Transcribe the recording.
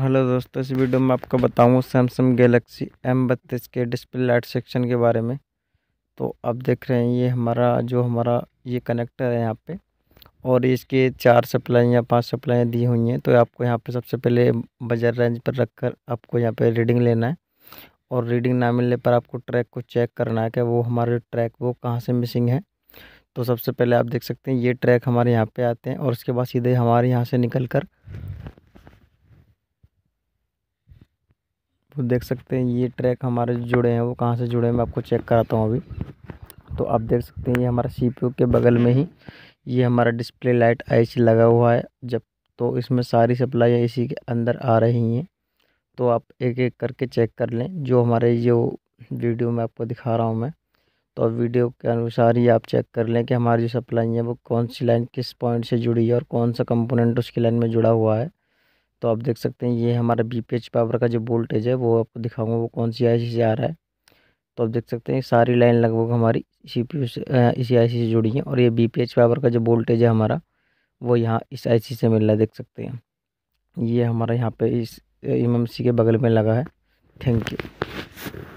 hello दोस्तों इस video में आपको बताऊँ सैमसंग गैलेक्सी एम बत्तीस के डिस्प्ले लाइट सेक्शन के बारे में तो आप देख रहे हैं ये हमारा जो हमारा ये कनेक्टर है यहाँ पे और इसके चार सप्लाइयाँ पांच सप्लाइयाँ दी हुई हैं तो आपको यहाँ पे सबसे पहले बाजार रेंज पर रखकर आपको यहाँ पे रीडिंग लेना है और रीडिंग ना मिलने पर आपको ट्रैक को चेक करना है कि वो हमारे ट्रैक वो कहाँ से मिसिंग है तो सबसे पहले आप देख सकते हैं ये ट्रैक हमारे यहाँ पर आते हैं और उसके बाद सीधे हमारे यहाँ से निकल कर तो देख सकते हैं ये ट्रैक हमारे जुड़े हैं वो कहाँ से जुड़े हैं मैं आपको चेक कराता हूँ अभी तो आप देख सकते हैं ये हमारा सी के बगल में ही ये हमारा डिस्प्ले लाइट आई लगा हुआ है जब तो इसमें सारी सप्लाई इसी के अंदर आ रही हैं तो आप एक एक करके चेक कर लें जो हमारे जो वीडियो में आपको दिखा रहा हूँ मैं तो वीडियो के अनुसार ही आप चेक कर लें कि हमारी जो सप्लाई है वो कौन सी लाइन किस पॉइंट से जुड़ी है और कौन सा कंपोनेंट उसकी लाइन में जुड़ा हुआ है तो आप देख सकते हैं ये हमारा बी पावर का जो वोल्टेज है वो आपको दिखाऊंगा वो कौन सी आई से आ रहा है तो आप देख सकते हैं सारी लाइन लगभग हमारी इसी पी से इसी आई से जुड़ी है और ये बी पावर का जो वोल्टेज है हमारा वो यहाँ इस आई से मिल रहा है देख सकते हैं ये हमारा यहाँ पर इस एम के बगल में लगा है थैंक यू